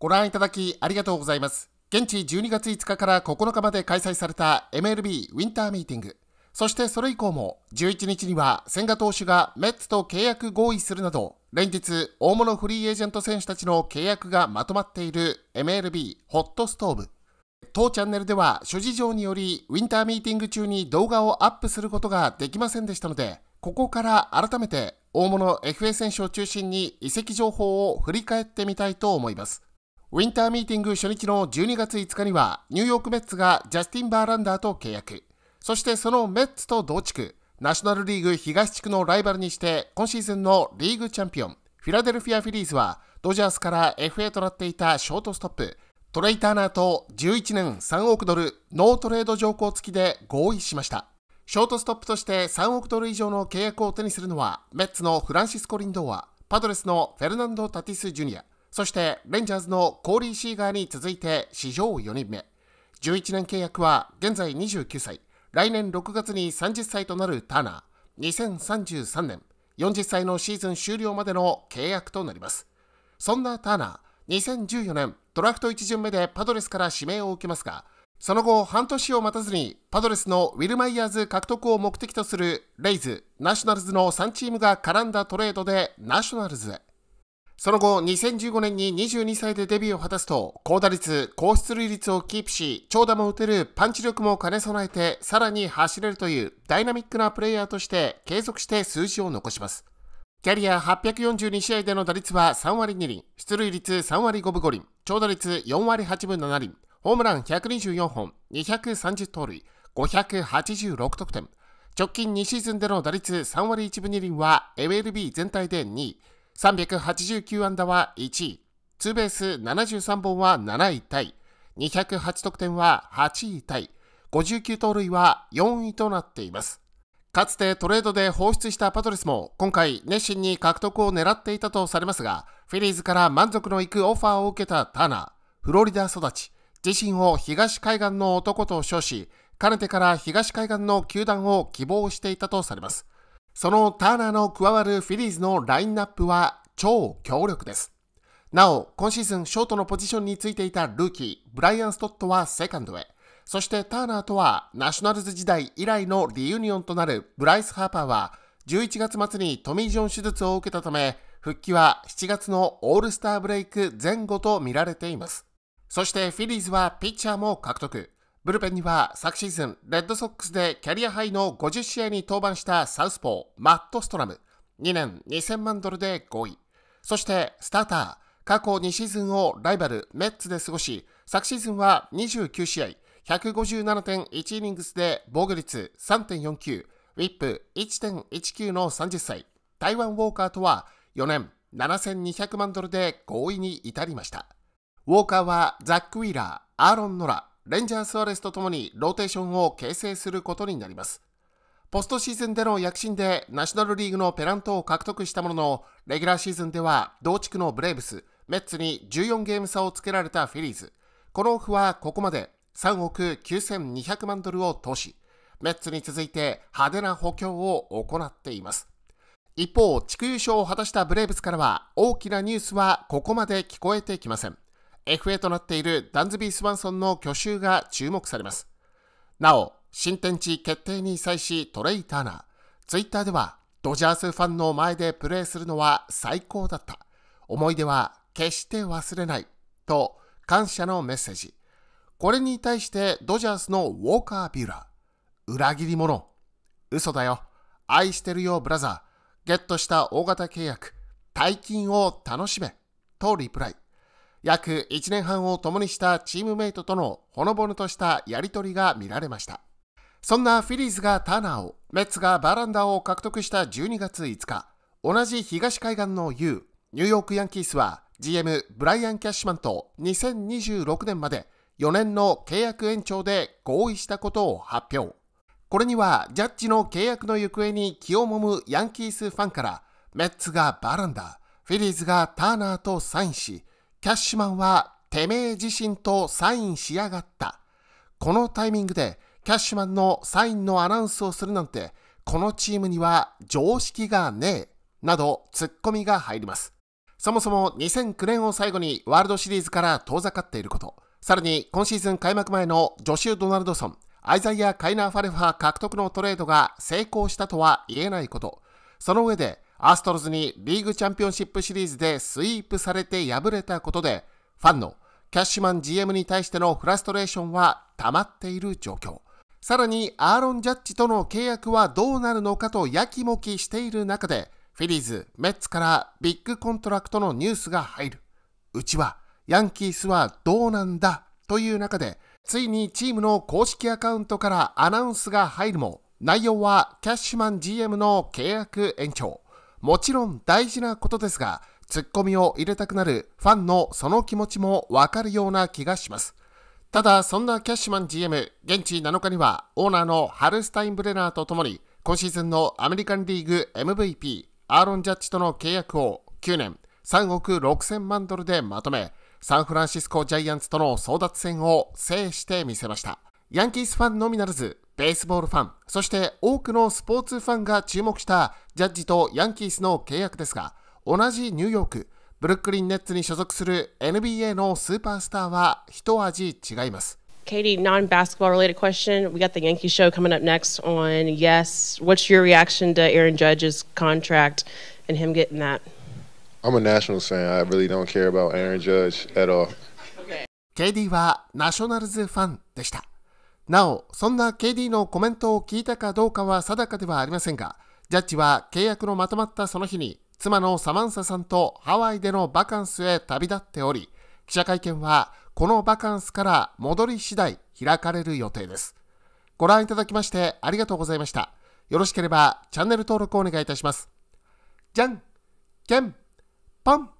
ご覧いただきありがとうございます。現地12月5日から9日まで開催された MLB ウィンターミーティング。そしてそれ以降も11日には千賀投手がメッツと契約合意するなど連日大物フリーエージェント選手たちの契約がまとまっている MLB ホットストーブ当チャンネルでは諸事情によりウィンターミーティング中に動画をアップすることができませんでしたのでここから改めて大物 FA 選手を中心に移籍情報を振り返ってみたいと思いますウィンターミーティング初日の12月5日には、ニューヨークメッツがジャスティン・バーランダーと契約。そしてそのメッツと同地区、ナショナルリーグ東地区のライバルにして、今シーズンのリーグチャンピオン、フィラデルフィア・フィリーズは、ドジャースから FA となっていたショートストップ、トレイ・ターナーと11年3億ドル、ノートレード条項付きで合意しました。ショートストップとして3億ドル以上の契約を手にするのは、メッツのフランシスコ・リンドーア、パドレスのフェルナンド・タティス・ジュニア、そしてレンジャーズのコーリー・シーガーに続いて史上4人目11年契約は現在29歳来年6月に30歳となるターナー2033年40歳のシーズン終了までの契約となりますそんなターナー2014年ドラフト1巡目でパドレスから指名を受けますがその後半年を待たずにパドレスのウィル・マイヤーズ獲得を目的とするレイズナショナルズの3チームが絡んだトレードでナショナルズへその後、2015年に22歳でデビューを果たすと、高打率、高出塁率をキープし、長打も打てる、パンチ力も兼ね備えて、さらに走れるというダイナミックなプレイヤーとして継続して数字を残します。キャリア842試合での打率は3割2厘、出塁率3割5分5厘、長打率4割8分7厘、ホームラン124本、230盗塁、586得点。直近2シーズンでの打率3割1分2厘は MLB 全体で2位。389安打は1位、ツーベース73本は7位タイ、208得点は8位タイ、59盗塁は4位となっています。かつてトレードで放出したパドレスも今回熱心に獲得を狙っていたとされますが、フィリーズから満足のいくオファーを受けたターナー、フロリダ育ち、自身を東海岸の男と称し、かねてから東海岸の球団を希望していたとされます。そのターナーの加わるフィリーズのラインナップは超強力です。なお、今シーズンショートのポジションについていたルーキー、ブライアン・ストットはセカンドへ。そしてターナーとはナショナルズ時代以来のリユニオンとなるブライス・ハーパーは11月末にトミー・ジョン手術を受けたため復帰は7月のオールスターブレイク前後と見られています。そしてフィリーズはピッチャーも獲得。ブルペンには昨シーズン、レッドソックスでキャリアハイの50試合に登板したサウスポー、マット・ストラム、2年2000万ドルで5位。そしてスターター、過去2シーズンをライバル、メッツで過ごし、昨シーズンは29試合、157.1イニングスで防御率3.49、ウィップ1.19の30歳、台湾ウォーカーとは4年7200万ドルで合意に至りました。ウォーカーはザック・ウィーラー、アーロン・ノラ、レンジャー・スアレスとともにローテーションを形成することになります。ポストシーズンでの躍進でナショナルリーグのペナントを獲得したものの、レギュラーシーズンでは同地区のブレーブス、メッツに14ゲーム差をつけられたフィリーズ。このオフはここまで3億9200万ドルを投資、メッツに続いて派手な補強を行っています。一方、地区優勝を果たしたブレーブスからは大きなニュースはここまで聞こえてきません。FA となっているダンズビー・スワンソンの去就が注目されます。なお、新天地決定に際しトレイ・ターナー、ツイッターではドジャースファンの前でプレーするのは最高だった。思い出は決して忘れない。と感謝のメッセージ。これに対してドジャースのウォーカー・ビューラー、裏切り者、嘘だよ、愛してるよ、ブラザー、ゲットした大型契約、大金を楽しめ、とリプライ。約1年半を共にしたチームメイトとのほのぼのとしたやり取りが見られました。そんなフィリーズがターナーを、メッツがバランダーを獲得した12月5日、同じ東海岸の U、ニューヨークヤンキースは GM ブライアン・キャッシュマンと2026年まで4年の契約延長で合意したことを発表。これにはジャッジの契約の行方に気をもむヤンキースファンから、メッツがバランダ、ーフィリーズがターナーとサインし、キャッシュマンはてめえ自身とサインしやがった。このタイミングでキャッシュマンのサインのアナウンスをするなんて、このチームには常識がねえ、などツッコミが入ります。そもそも2009年を最後にワールドシリーズから遠ざかっていること、さらに今シーズン開幕前のジョシュ・ドナルドソン、アイザイア・カイナー・ファレファー獲得のトレードが成功したとは言えないこと、その上でアストロズにリーグチャンピオンシップシリーズでスイープされて敗れたことで、ファンのキャッシュマン GM に対してのフラストレーションは溜まっている状況。さらにアーロン・ジャッジとの契約はどうなるのかとやきもきしている中で、フィリーズ、メッツからビッグコントラクトのニュースが入る。うちは、ヤンキースはどうなんだという中で、ついにチームの公式アカウントからアナウンスが入るも、内容はキャッシュマン GM の契約延長。もちろん大事なことですが、ツッコミを入れたくなるファンのその気持ちもわかるような気がします。ただ、そんなキャッシュマン GM、現地7日にはオーナーのハルスタイン・ブレナーとともに、今シーズンのアメリカンリーグ MVP、アーロン・ジャッジとの契約を9年3億6000万ドルでまとめ、サンフランシスコ・ジャイアンツとの争奪戦を制してみせました。ヤンキースファンのみならず、ベースボールファン、そして多くのスポーツファンが注目したジャッジとヤンキースの契約ですが、同じニューヨーク、ブルックリン・ネッツに所属する NBA のスーパースターは一味違います。Katie, non basketball related question. We got the Yankee show coming up next on Yes. What's your reaction to Aaron Judge's contract and him getting that? I'm a Nationals fan. I really don't care about Aaron Judge at all. KD はナショナルズファンでした。なお、そんな KD のコメントを聞いたかどうかは定かではありませんが、ジャッジは契約のまとまったその日に、妻のサマンサさんとハワイでのバカンスへ旅立っており、記者会見はこのバカンスから戻り次第開かれる予定です。ご覧いただきましてありがとうございました。よろしければチャンネル登録をお願いいたします。じゃん、けん、ぽん。